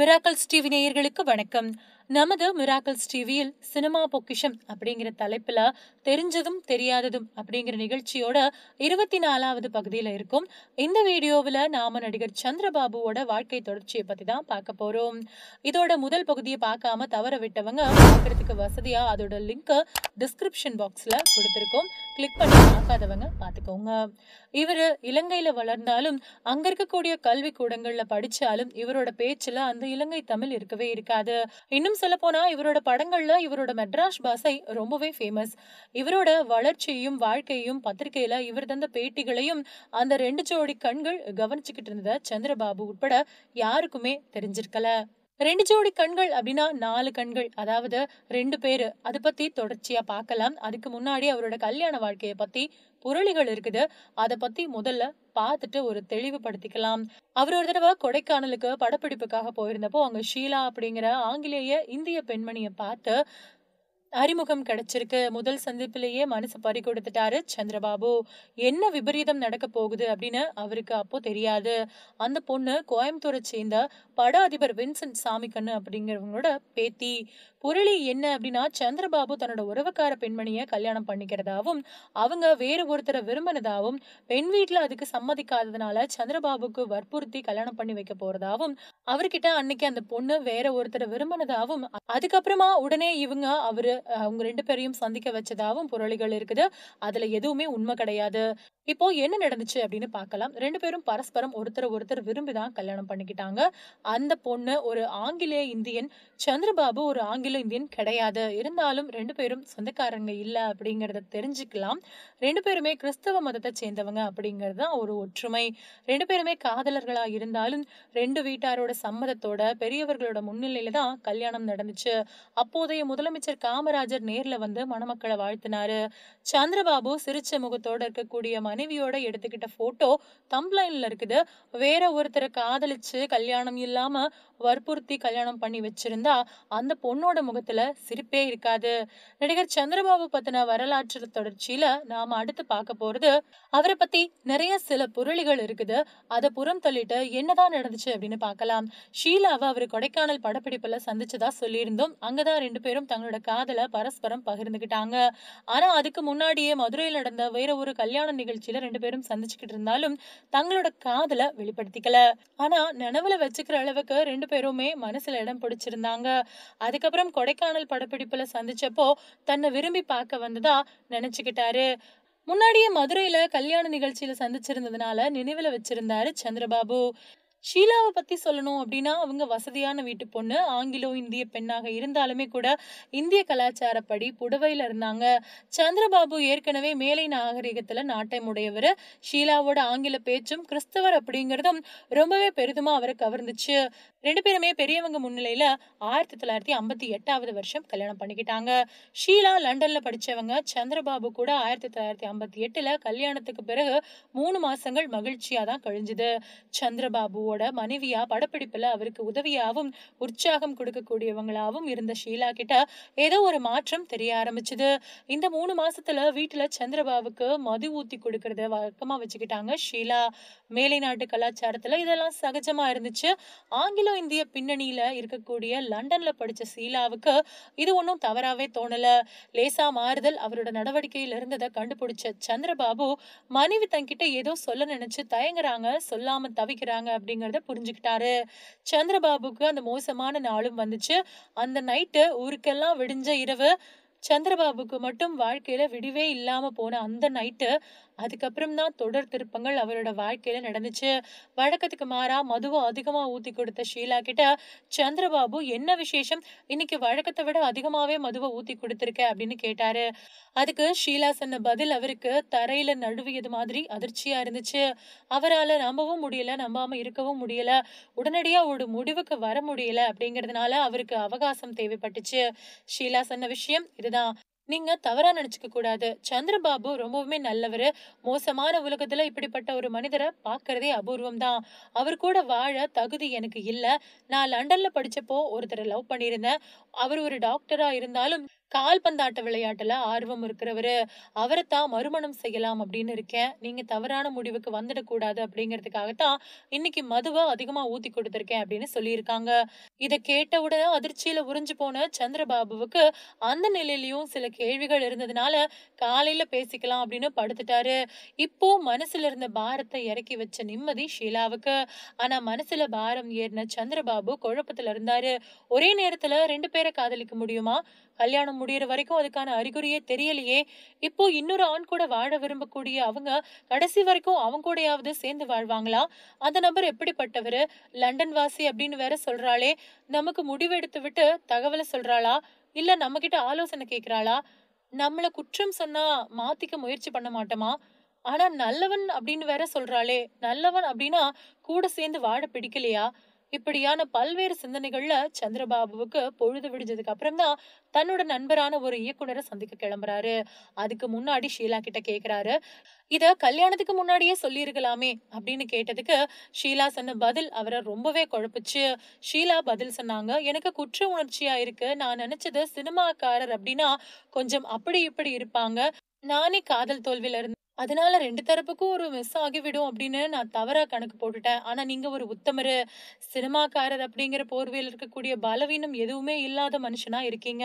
miracle TV நேயர்களுக்கு வணக்கம் நமது மிராக்கல்ஸ் டிவியில் சினிமா பொக்கிஷம் அப்படிங்கிற தலைப்பில் தெரிஞ்சதும் தெரியாததும் அப்படிங்கிற நிகழ்ச்சியோட இருபத்தி நாலாவது பகுதியில் இருக்கும் இந்த வீடியோவில் நாம நடிகர் சந்திரபாபுவோட வாழ்க்கை தொடர்ச்சியை பற்றி தான் பார்க்க போகிறோம் இதோட முதல் பகுதியை பார்க்காம தவற விட்டவங்க பார்க்கறதுக்கு வசதியாக அதோட லிங்க் டிஸ்கிரிப்ஷன் பாக்ஸில் கொடுத்துருக்கோம் கிளிக் பண்ணி பார்க்காதவங்க பார்த்துக்கோங்க இவர் இலங்கையில் வளர்ந்தாலும் அங்கே இருக்கக்கூடிய கல்வி கூடங்களில் படித்தாலும் இவரோட பேச்சில் அந்த இலங்கை தமிழ் இருக்கவே இருக்காது இன்னும் சொல்ல போனா இவரோட படங்கள்ல இவரோட மெட்ராஸ் பாசை ரொம்பவே ஃபேமஸ் இவரோட வளர்ச்சியையும் வாழ்க்கையும் பத்திரிகையில இவர் தந்த பேட்டிகளையும் அந்த ரெண்டு ஜோடி கண்கள் கவனிச்சுக்கிட்டு இருந்த சந்திரபாபு உட்பட யாருக்குமே தெரிஞ்சிருக்கல ரெண்டு ஜோடி கண்கள் அப்படின்னா நாலு கண்கள் அதாவது ரெண்டு பேர் அதை பற்றி தொடர்ச்சியாக பார்க்கலாம் அதுக்கு முன்னாடி அவரோட கல்யாண வாழ்க்கையை பற்றி புரளிகள் இருக்குது அதை பற்றி முதல்ல பார்த்துட்டு ஒரு தெளிவுபடுத்திக்கலாம் அவர் ஒரு தடவை கொடைக்கானலுக்கு படப்பிடிப்புக்காக போயிருந்தப்போ அங்கே ஷீலா அப்படிங்கிற ஆங்கிலேய இந்திய பெண்மணியை பார்த்து அறிமுகம் கிடைச்சிருக்கு முதல் சந்திப்பிலேயே மனசு பறி கொடுத்துட்டாரு சந்திரபாபு என்ன விபரீதம் நடக்க போகுது அப்படின்னு அவருக்கு அப்போ தெரியாது அந்த பொண்ணு கோயம்புத்தூரை சேர்ந்த பட அதிபர் வின்சென்ட் சாமிக்கண்ணு அப்படிங்கிறவங்களோட பேத்தி புரளி என்ன அப்படின்னா சந்திரபாபு தன்னோட உறவுக்கார பெண்மணியை கல்யாணம் பண்ணிக்கிறதாவும் அவங்க வேறு ஒருத்தரை விரும்பினதாவும் பெண் வீட்டில் அதுக்கு சம்மதிக்காததுனால சந்திரபாபுக்கு வற்புறுத்தி கல்யாணம் பண்ணி வைக்க போறதாவும் அவர்கிட்ட அன்னைக்கு அந்த பொண்ணு வேற ஒருத்தரை விரும்பினதாவும் அதுக்கப்புறமா உடனே இவங்க அவரு அவங்க ரெண்டு பேரையும் சந்திக்க வச்சதாகவும் புரளிகள் இருக்குது அதுல எதுவுமே உண்மை கிடையாது இப்போ என்ன நடந்துச்சு அப்படின்னு பார்க்கலாம் ரெண்டு பேரும் பரஸ்பரம் ஒருத்தர் ஒருத்தர் விரும்பி தான் கல்யாணம் பண்ணிக்கிட்டாங்க அந்த பொண்ணு ஒரு ஆங்கிலேய இந்தியன் சந்திரபாபு ஒரு ஆங்கில இந்தியன் கிடையாது இருந்தாலும் ரெண்டு பேரும் சொந்தக்காரங்க இல்லை அப்படிங்கிறத தெரிஞ்சுக்கலாம் ரெண்டு பேருமே கிறிஸ்தவ மதத்தை சேர்ந்தவங்க அப்படிங்கிறது தான் ஒரு ஒற்றுமை ரெண்டு பேருமே காதலர்களாக இருந்தாலும் ரெண்டு வீட்டாரோட சம்மதத்தோட பெரியவர்களோட முன்னிலையில தான் கல்யாணம் நடந்துச்சு அப்போதைய முதலமைச்சர் காமராஜ் காமராஜர் நேர்ல வந்து மணமக்களை வாழ்த்தினாரு சந்திரபாபு சிரிச்ச முகத்தோட இருக்கக்கூடிய மனைவியோட எடுத்துக்கிட்ட போட்டோ தம்ப்லைன்ல இருக்குது வேற ஒருத்தரை காதலிச்சு கல்யாணம் இல்லாம வற்புறுத்தி கல்யாணம் பண்ணி வச்சிருந்தா அந்த பொண்ணோட முகத்துல சிரிப்பே இருக்காது நடிகர் சந்திரபாபு பத்தின வரலாற்று தொடர்ச்சியில நாம அடுத்து பார்க்க போறது அவரை பத்தி நிறைய சில புரளிகள் இருக்குது அதை புறம் தள்ளிட்டு என்னதான் நடந்துச்சு அப்படின்னு பார்க்கலாம் ஷீலாவை அவர் கொடைக்கானல் படப்பிடிப்புல சந்திச்சதா சொல்லியிருந்தோம் அங்கதான் ரெண்டு பேரும் தங்களோட காதல தகவல்களை பரஸ்பரம் பகிர்ந்துகிட்டாங்க ஆனா அதுக்கு முன்னாடியே மதுரையில் நடந்த வேற ஒரு கல்யாண நிகழ்ச்சியில ரெண்டு பேரும் சந்திச்சுக்கிட்டு இருந்தாலும் தங்களோட காதல வெளிப்படுத்திக்கல ஆனா நினைவுல வச்சுக்கிற அளவுக்கு ரெண்டு பேருமே மனசுல இடம் பிடிச்சிருந்தாங்க அதுக்கப்புறம் கொடைக்கானல் படப்பிடிப்புல சந்திச்சப்போ தன்னை விரும்பி பார்க்க வந்ததா நினைச்சுக்கிட்டாரு முன்னாடியே மதுரையில கல்யாண நிகழ்ச்சியில சந்திச்சிருந்ததுனால நினைவுல வச்சிருந்தாரு சந்திரபாபு ஷீலாவை பற்றி சொல்லணும் அப்படின்னா அவங்க வசதியான வீட்டு பொண்ணு ஆங்கிலோ இந்திய பெண்ணாக இருந்தாலுமே கூட இந்திய கலாச்சாரப்படி புடவையில் இருந்தாங்க சந்திரபாபு ஏற்கனவே மேலை நாகரிகத்தில் உடையவர் ஷீலாவோட ஆங்கில பேச்சும் கிறிஸ்தவர் அப்படிங்கிறதும் ரொம்பவே பெரிதுமா அவரை கவர்ந்துச்சு ரெண்டு பேருமே பெரியவங்க முன்னிலையில் ஆயிரத்தி தொள்ளாயிரத்தி ஐம்பத்தி எட்டாவது வருஷம் கல்யாணம் பண்ணிக்கிட்டாங்க ஷீலா லண்டன்ல படிச்சவங்க சந்திரபாபு கூட ஆயிரத்தி தொள்ளாயிரத்தி ஐம்பத்தி எட்டுல கல்யாணத்துக்கு பிறகு மூணு மாசங்கள் மகிழ்ச்சியா தான் கழிஞ்சுது சந்திரபாபுவோட அவரோட மனைவியா படப்பிடிப்புல அவருக்கு உதவியாகவும் உற்சாகம் கொடுக்கக்கூடியவங்களாகவும் இருந்த ஷீலா கிட்ட ஏதோ ஒரு மாற்றம் தெரிய ஆரம்பிச்சது இந்த மூணு மாசத்துல வீட்டுல சந்திரபாபுக்கு மது ஊத்தி கொடுக்கறத வழக்கமா வச்சுக்கிட்டாங்க ஷீலா மேலை நாட்டு கலாச்சாரத்துல இதெல்லாம் சகஜமா இருந்துச்சு ஆங்கிலோ இந்திய பின்னணியில இருக்கக்கூடிய லண்டன்ல படிச்ச ஷீலாவுக்கு இது ஒன்றும் தவறாவே தோணல லேசா மாறுதல் அவரோட நடவடிக்கையில இருந்ததை கண்டுபிடிச்ச சந்திரபாபு மனைவி தங்கிட்ட ஏதோ சொல்ல நினைச்சு தயங்குறாங்க சொல்லாம தவிக்கிறாங்க அப்படிங்கிற அப்படிங்கிறத புரிஞ்சுக்கிட்டாரு சந்திரபாபுக்கு அந்த மோசமான நாளும் வந்துச்சு அந்த நைட்டு ஊருக்கெல்லாம் விடிஞ்ச இரவு சந்திரபாபுக்கு மட்டும் வாழ்க்கையில விடிவே இல்லாம போன அந்த நைட்டு அதுக்கப்புறம் தான் தொடர் திருப்பங்கள் அவரோட வாழ்க்கையில நடந்துச்சு வழக்கத்துக்கு மாறா மதுவை அதிகமா ஊத்தி கொடுத்த ஷீலா கிட்ட சந்திரபாபு என்ன விசேஷம் இன்னைக்கு வழக்கத்தை விட அதிகமாவே மதுவை ஊத்தி கொடுத்துருக்க அப்படின்னு கேட்டாரு அதுக்கு ஷீலா சொன்ன பதில் அவருக்கு தரையில நழுவியது மாதிரி அதிர்ச்சியா இருந்துச்சு அவரால் நம்பவும் முடியல நம்பாம இருக்கவும் முடியல உடனடியா ஒரு முடிவுக்கு வர முடியல அப்படிங்கிறதுனால அவருக்கு அவகாசம் தேவைப்பட்டுச்சு ஷீலா சொன்ன விஷயம் இதுதான் நீங்க தவறா நினைச்சுக்க கூடாது சந்திரபாபு ரொம்பவுமே நல்லவர் மோசமான உலகத்துல இப்படிப்பட்ட ஒரு மனிதரை பார்க்கறதே அபூர்வம் தான் அவர் கூட வாழ தகுதி எனக்கு இல்ல நான் லண்டன்ல படிச்சப்போ ஒருத்தரை லவ் பண்ணியிருந்தேன் அவர் ஒரு டாக்டரா இருந்தாலும் கால்பந்தாட்ட விளையாட்டுல ஆர்வம் இருக்கிறவரு அவரை தான் மறுமணம் செய்யலாம் அப்படின்னு இருக்கேன் நீங்க தவறான முடிவுக்கு வந்துடக்கூடாது அப்படிங்கறதுக்காகத்தான் இன்னைக்கு மதுவை அதிகமா ஊத்தி கொடுத்துருக்கேன் அப்படின்னு சொல்லியிருக்காங்க இதை கேட்ட உடனே அதிர்ச்சியில உறிஞ்சு போன சந்திரபாபுவுக்கு அந்த நிலையிலயும் சில கேள்விகள் இருந்ததுனால காலையில பேசிக்கலாம் அப்படின்னு படுத்துட்டாரு இப்போ மனசுல இருந்த பாரத்தை இறக்கி வச்ச நிம்மதி ஷீலாவுக்கு ஆனா மனசுல பாரம் ஏறின சந்திரபாபு குழப்பத்துல இருந்தாரு ஒரே நேரத்துல ரெண்டு பேரை காதலிக்க முடியுமா கல்யாணம் முடியற வரைக்கும் அதுக்கான அறிகுறியே தெரியலையே இப்போ இன்னொரு ஆண் கூட வாழ விரும்பக்கூடிய அவங்க கடைசி வரைக்கும் அவங்க கூடயாவது சேர்ந்து வாழ்வாங்களா அந்த நபர் எப்படிப்பட்டவர் லண்டன் வாசி அப்படின்னு வேற சொல்றாளே நமக்கு முடிவெடுத்து விட்டு தகவலை சொல்றாளா இல்ல நம்ம கிட்ட ஆலோசனை கேட்கிறாளா நம்மள குற்றம் சொன்னா மாத்திக்க முயற்சி பண்ண மாட்டோமா ஆனா நல்லவன் அப்படின்னு வேற சொல்றாளே நல்லவன் அப்படின்னா கூட சேர்ந்து வாழ பிடிக்கலையா இப்படியான பல்வேறு சிந்தனைகள்ல சந்திரபாபுவுக்கு பொழுது விடிஞ்சதுக்கு அப்புறம்தான் தன்னோட நண்பரான ஒரு இயக்குனரை சந்திக்க கிளம்புறாரு அதுக்கு முன்னாடி ஷீலா கிட்ட கேக்குறாரு இத கல்யாணத்துக்கு முன்னாடியே சொல்லியிருக்கலாமே அப்படின்னு கேட்டதுக்கு ஷீலா சொன்ன பதில் அவரை ரொம்பவே குழப்பிச்சு ஷீலா பதில் சொன்னாங்க எனக்கு குற்ற உணர்ச்சியா இருக்கு நான் நினைச்சது சினிமாக்காரர் அப்படின்னா கொஞ்சம் அப்படி இப்படி இருப்பாங்க நானே காதல் தோல்வியில இருந்து அதனால ரெண்டு தரப்புக்கும் ஒரு மிஸ் ஆகிவிடும் அப்படின்னு நான் தவறாக கணக்கு போட்டுட்டேன் ஆனால் நீங்கள் ஒரு உத்தமர் சினிமாக்காரர் அப்படிங்கிற போர்வையில் இருக்கக்கூடிய பலவீனம் எதுவுமே இல்லாத மனுஷனாக இருக்கீங்க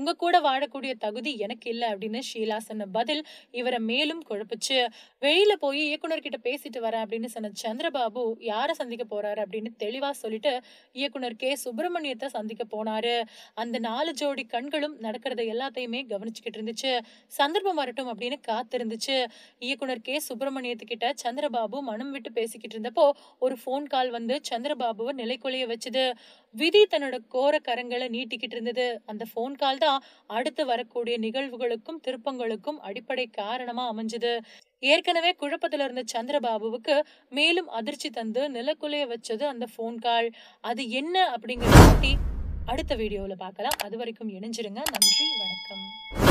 உங்கள் கூட வாழக்கூடிய தகுதி எனக்கு இல்லை அப்படின்னு ஷீலா சொன்ன பதில் இவரை மேலும் குழப்பிச்சு வெளியில் போய் இயக்குனர்கிட்ட பேசிட்டு வரேன் அப்படின்னு சொன்ன சந்திரபாபு யாரை சந்திக்க போகிறாரு அப்படின்னு தெளிவாக சொல்லிட்டு இயக்குனர் கே சுப்பிரமணியத்தை சந்திக்க போனார் அந்த நாலு ஜோடி கண்களும் நடக்கிறத எல்லாத்தையுமே கவனிச்சுக்கிட்டு இருந்துச்சு சந்தர்ப்பம் வரட்டும் அப்படின்னு காத்திருந்துச்சு இயக்குனர் கே சுப்பிரமணியத்துக்கிட்ட சந்திரபாபு மனம் விட்டு பேசிக்கிட்டு இருந்தப்போ ஒரு ஃபோன் கால் வந்து சந்திரபாபுவை நிலைக்குலைய வச்சுது விதி தன்னோட கோர கரங்களை நீட்டிக்கிட்டு இருந்தது அந்த ஃபோன் கால் தான் அடுத்து வரக்கூடிய நிகழ்வுகளுக்கும் திருப்பங்களுக்கும் அடிப்படை காரணமா அமைஞ்சது ஏற்கனவே குழப்பத்துல இருந்த சந்திரபாபுவுக்கு மேலும் அதிர்ச்சி தந்து நிலக்குலைய வச்சது அந்த ஃபோன் கால் அது என்ன அப்படிங்கிறத பற்றி அடுத்த வீடியோவில் பார்க்கலாம் அது வரைக்கும் இணைஞ்சிருங்க நன்றி வணக்கம்